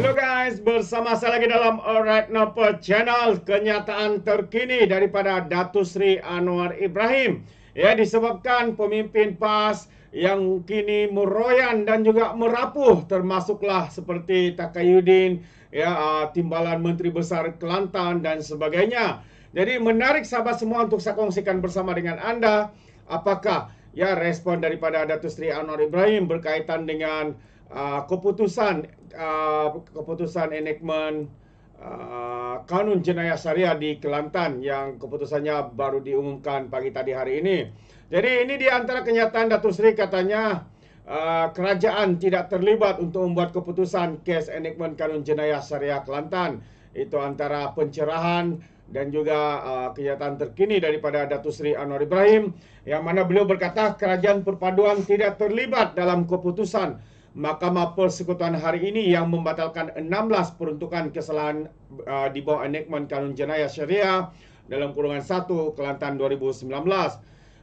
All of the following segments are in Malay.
Hello guys, bersama saya lagi dalam Alright Nopo Channel Kenyataan terkini daripada Datu Sri Anwar Ibrahim Ya disebabkan pemimpin PAS yang kini meroyan dan juga merapuh termasuklah seperti Takayudin ya ah, timbalan menteri besar Kelantan dan sebagainya. Jadi menarik sahabat semua untuk saya kongsikan bersama dengan anda apakah ya respon daripada Datu Sri Anwar Ibrahim berkaitan dengan Ah, keputusan uh, keputusan enactment uh, kanun jenayah syariah di Kelantan yang keputusannya baru diumumkan pagi tadi hari ini. Jadi ini di antara kenyataan Datu Sri katanya uh, kerajaan tidak terlibat untuk membuat keputusan kes enactment kanun jenayah syariah Kelantan. Itu antara pencerahan dan juga uh, kenyataan terkini daripada Datu Sri Anwar Ibrahim yang mana beliau berkata kerajaan perpaduan tidak terlibat dalam keputusan Mahkamah Persekutuan hari ini yang membatalkan 16 peruntukan kesalahan uh, di bawah enactment Kanun Jenayah Syariah dalam kurungan 1 Kelantan 2019.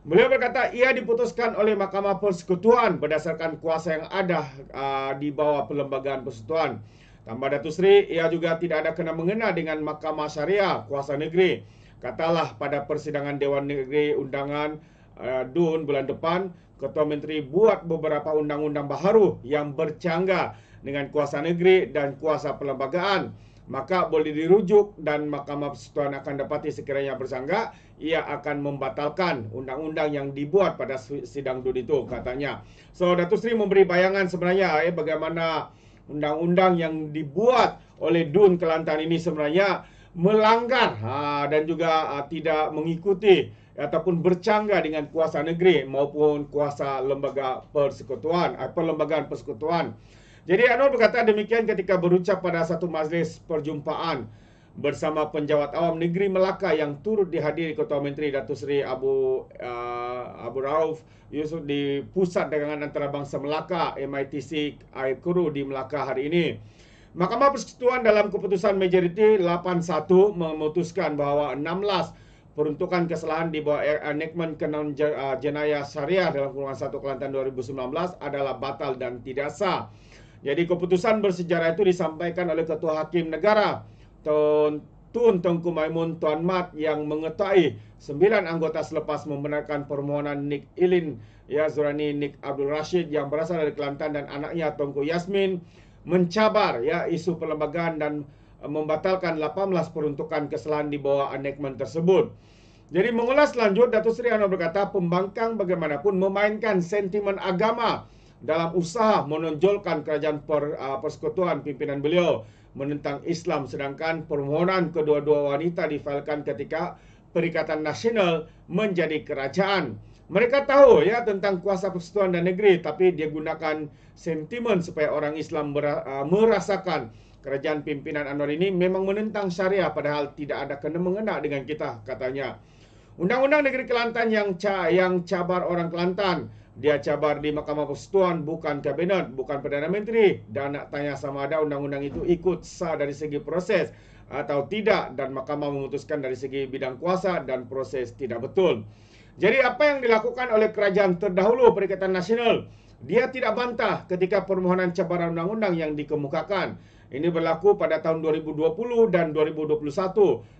Beliau berkata ia diputuskan oleh Mahkamah Persekutuan berdasarkan kuasa yang ada uh, di bawah Perlembagaan Persekutuan. Tambah Datu Seri, ia juga tidak ada kena mengena dengan Mahkamah Syariah Kuasa Negeri. Katalah pada persidangan Dewan Negeri Undangan uh, DUN bulan depan Ketua Menteri buat beberapa undang-undang baharu yang bercanggah dengan kuasa negeri dan kuasa perlembagaan maka boleh dirujuk dan Mahkamah Persekutuan akan dapati sekiranya bersangka ia akan membatalkan undang-undang yang dibuat pada sidang DUN itu katanya. So Datuk Seri memberi bayangan sebenarnya eh, bagaimana undang-undang yang dibuat oleh DUN Kelantan ini sebenarnya melanggar ha, dan juga ha, tidak mengikuti ataupun bercanggah dengan kuasa negeri maupun kuasa lembaga persekutuan atau eh, lembaga persekutuan. Jadi Anwar berkata demikian ketika berucap pada satu majlis perjumpaan bersama penjawat awam negeri Melaka yang turut dihadiri Ketua Menteri Datuk Seri Abu uh, Abu Rauf Yusuf di Pusat Dagangan Antarabangsa Melaka MITC Aikuru di Melaka hari ini. Mahkamah Persekutuan dalam keputusan majoriti 8-1 memutuskan bahawa 16 peruntukan kesalahan di bawah enactment kenaun uh, jenayah syariah dalam kurungan 1 Kelantan 2019 adalah batal dan tidak sah. Jadi keputusan bersejarah itu disampaikan oleh Ketua Hakim Negara Tun Tun Tengku Maimun Tuan Mat yang mengetahui sembilan anggota selepas membenarkan permohonan Nick Ilin ya Zurani Nick Abdul Rashid yang berasal dari Kelantan dan anaknya Tengku Yasmin mencabar ya isu perlembagaan dan uh, membatalkan 18 peruntukan kesalahan di bawah anekmen tersebut. Jadi mengulas lanjut, Datuk Seri Anwar berkata pembangkang bagaimanapun memainkan sentimen agama dalam usaha menonjolkan kerajaan per, uh, persekutuan pimpinan beliau menentang Islam sedangkan permohonan kedua-dua wanita difailkan ketika Perikatan Nasional menjadi kerajaan. Mereka tahu ya tentang kuasa persatuan dan negeri tapi dia gunakan sentimen supaya orang Islam uh, merasakan kerajaan pimpinan Anwar ini memang menentang syariah padahal tidak ada kena mengena dengan kita katanya. Undang-undang Negeri Kelantan yang ca yang cabar orang Kelantan, dia cabar di Mahkamah Persatuan bukan kabinet, bukan Perdana Menteri dan nak tanya sama ada undang-undang itu ikut sah dari segi proses atau tidak dan mahkamah memutuskan dari segi bidang kuasa dan proses tidak betul. Jadi apa yang dilakukan oleh kerajaan terdahulu Perikatan Nasional, dia tidak bantah ketika permohonan cabaran undang-undang yang dikemukakan. Ini berlaku pada tahun 2020 dan 2021,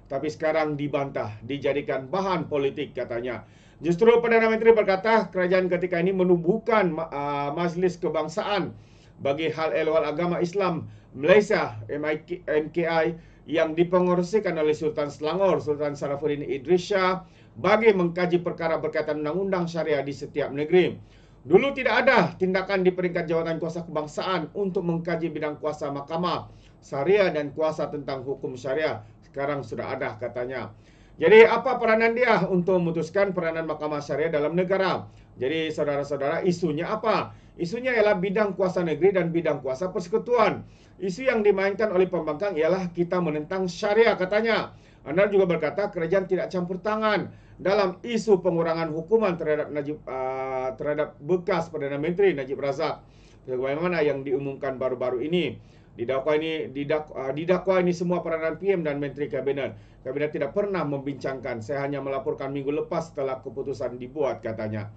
tapi sekarang dibantah, dijadikan bahan politik katanya. Justru Perdana Menteri berkata kerajaan ketika ini menubuhkan ah, Majlis Kebangsaan bagi hal ehwal agama Islam Malaysia MKI yang dipengerusikan oleh Sultan Selangor, Sultan Sarafuddin Idris Shah bagi mengkaji perkara berkaitan undang-undang syariah di setiap negeri. Dulu tidak ada tindakan di peringkat jawatan kuasa kebangsaan untuk mengkaji bidang kuasa mahkamah, syariah dan kuasa tentang hukum syariah. Sekarang sudah ada katanya. Jadi apa peranan dia untuk memutuskan peranan Mahkamah Syariah dalam negara? Jadi saudara-saudara, isunya apa? Isunya ialah bidang kuasa negeri dan bidang kuasa persekutuan. Isu yang dimainkan oleh pembangkang ialah kita menentang syariah katanya. Anwar juga berkata kerajaan tidak campur tangan dalam isu pengurangan hukuman terhadap Najib uh, Uh, terhadap bekas Perdana Menteri Najib Razak sebagaimana yang diumumkan baru-baru ini. Didakwa ini didakwa, uh, didakwa ini semua peranan PM dan Menteri Kabinet. Kabinet tidak pernah membincangkan. Saya hanya melaporkan minggu lepas setelah keputusan dibuat katanya.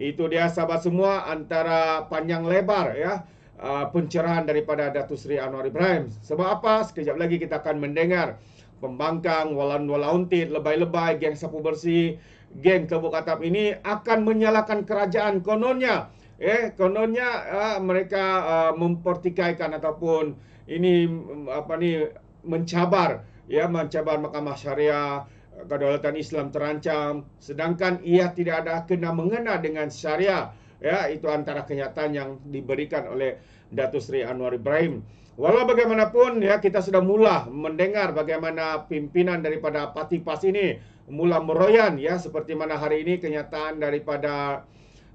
Itu dia sahabat semua antara panjang lebar ya uh, pencerahan daripada Datuk Seri Anwar Ibrahim. Sebab apa? Sekejap lagi kita akan mendengar pembangkang, walan walauntit, lebay-lebay, geng sapu bersih, geng Kebuk Katap ini akan menyalahkan kerajaan kononnya. Eh, kononnya uh, mereka uh, mempertikaikan ataupun ini mm, apa ni mencabar ya mencabar Mahkamah Syariah kedaulatan Islam terancam sedangkan ia tidak ada kena mengena dengan syariah ya itu antara kenyataan yang diberikan oleh Datuk Seri Anwar Ibrahim. Walau bagaimanapun ya kita sudah mula mendengar bagaimana pimpinan daripada Parti PAS ini mula meroyan ya seperti mana hari ini kenyataan daripada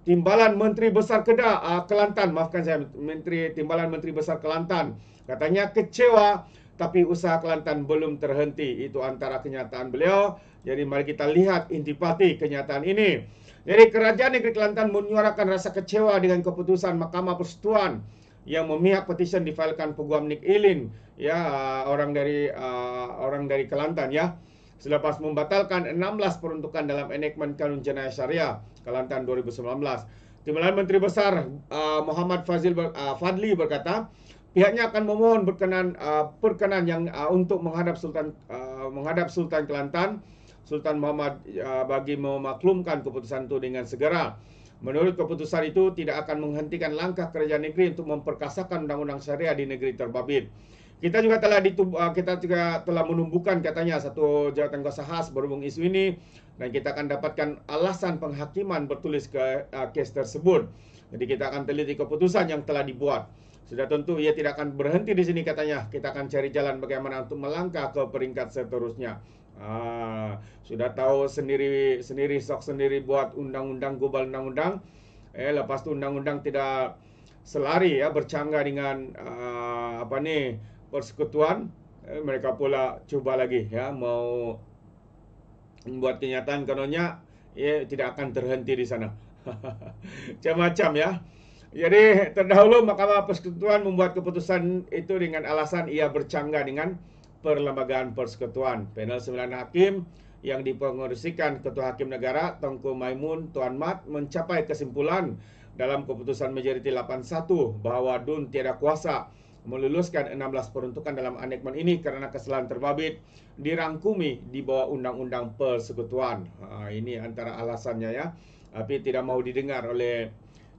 Timbalan Menteri Besar Kedah uh, Kelantan maafkan saya Menteri Timbalan Menteri Besar Kelantan katanya kecewa tapi usaha Kelantan belum terhenti itu antara kenyataan beliau jadi mari kita lihat intipati kenyataan ini jadi kerajaan negeri Kelantan menyuarakan rasa kecewa dengan keputusan Mahkamah Persetuan yang memihak petisyen difailkan peguam Nick Ilin ya uh, orang dari uh, orang dari Kelantan ya selepas membatalkan 16 peruntukan dalam Enakmen kanun jenayah syariah Kelantan 2019 Timbalan Menteri Besar uh, Muhammad Fazil uh, Fadli berkata pihaknya akan memohon berkenan uh, perkenan yang uh, untuk menghadap Sultan uh, menghadap Sultan Kelantan Sultan Muhammad uh, bagi memaklumkan keputusan itu dengan segera Menurut keputusan itu tidak akan menghentikan langkah kerajaan negeri untuk memperkasakan undang-undang syariah di negeri terbabit. Kita juga telah ditub, uh, kita juga telah menumbuhkan katanya satu jawatan kuasa khas berhubung isu ini dan kita akan dapatkan alasan penghakiman bertulis ke uh, case tersebut. Jadi kita akan teliti keputusan yang telah dibuat. Sudah tentu ia tidak akan berhenti di sini katanya. Kita akan cari jalan bagaimana untuk melangkah ke peringkat seterusnya. Ha, sudah tahu sendiri sendiri sok sendiri buat undang-undang global undang-undang eh lepas tu undang-undang tidak selari ya bercanggah dengan uh, apa ni persekutuan eh, mereka pula cuba lagi ya mau membuat kenyataan kononnya ya tidak akan terhenti di sana macam-macam ya jadi terdahulu Mahkamah Persekutuan membuat keputusan itu dengan alasan ia bercanggah dengan Perlembagaan Persekutuan. Panel 9 Hakim yang dipengerusikan Ketua Hakim Negara Tengku Maimun Tuan Mat mencapai kesimpulan dalam keputusan majoriti 81 bahawa DUN tiada kuasa meluluskan 16 peruntukan dalam anekmen ini kerana kesalahan terbabit dirangkumi di bawah Undang-Undang Persekutuan. Ha, ini antara alasannya ya. Tapi tidak mahu didengar oleh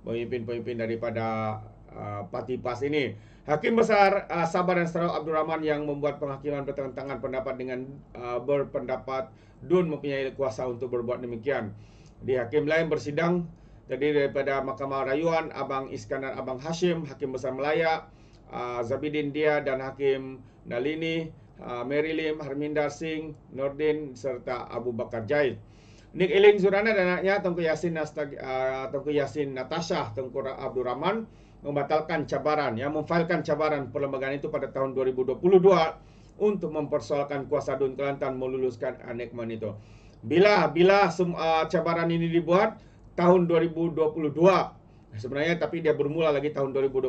pemimpin-pemimpin daripada Uh, parti PAS ini. Hakim Besar uh, Sabah dan Sarawak Abdul Rahman yang membuat penghakiman bertentangan pendapat dengan uh, berpendapat DUN mempunyai kuasa untuk berbuat demikian. Di hakim lain bersidang terdiri daripada Mahkamah Rayuan, Abang Iskandar Abang Hashim, Hakim Besar Melaya, uh, Zabidin Dia dan Hakim Nalini, uh, Mary Lim, Harminda Singh, Nordin serta Abu Bakar Jaid. Nik Elin Zurana dan anaknya Tengku Yasin Nastag, uh, ah, Tengku Yasin Natasha Tengku Abdul Rahman membatalkan cabaran yang memfailkan cabaran perlembagaan itu pada tahun 2022 untuk mempersoalkan kuasa Dun Kelantan meluluskan anekmen itu. Bila bila semua uh, cabaran ini dibuat tahun 2022 sebenarnya tapi dia bermula lagi tahun 2021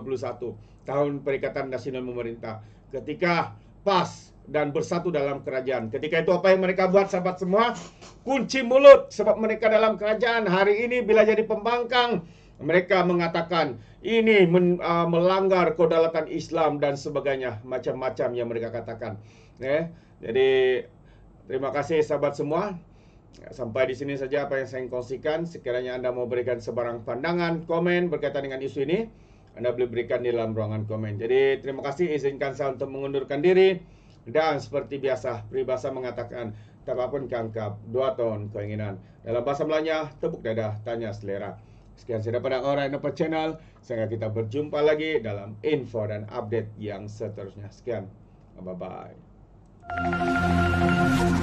tahun Perikatan Nasional Pemerintah ketika lepas dan bersatu dalam kerajaan. Ketika itu apa yang mereka buat sahabat semua? Kunci mulut sebab mereka dalam kerajaan. Hari ini bila jadi pembangkang, mereka mengatakan ini men, uh, melanggar kedaulatan Islam dan sebagainya, macam-macam yang mereka katakan. Eh, jadi terima kasih sahabat semua. Sampai di sini saja apa yang saya kongsikan. Sekiranya anda mau berikan sebarang pandangan, komen berkaitan dengan isu ini. Anda boleh berikan di dalam ruangan komen. Jadi terima kasih izinkan saya untuk mengundurkan diri. Dan seperti biasa, peribahasa mengatakan, tak apa pun kangkap, dua tahun keinginan. Dalam bahasa Melayu, tepuk dada, tanya selera. Sekian saja pada orang yang dapat channel. Sehingga kita berjumpa lagi dalam info dan update yang seterusnya. Sekian. Bye-bye. Thank you.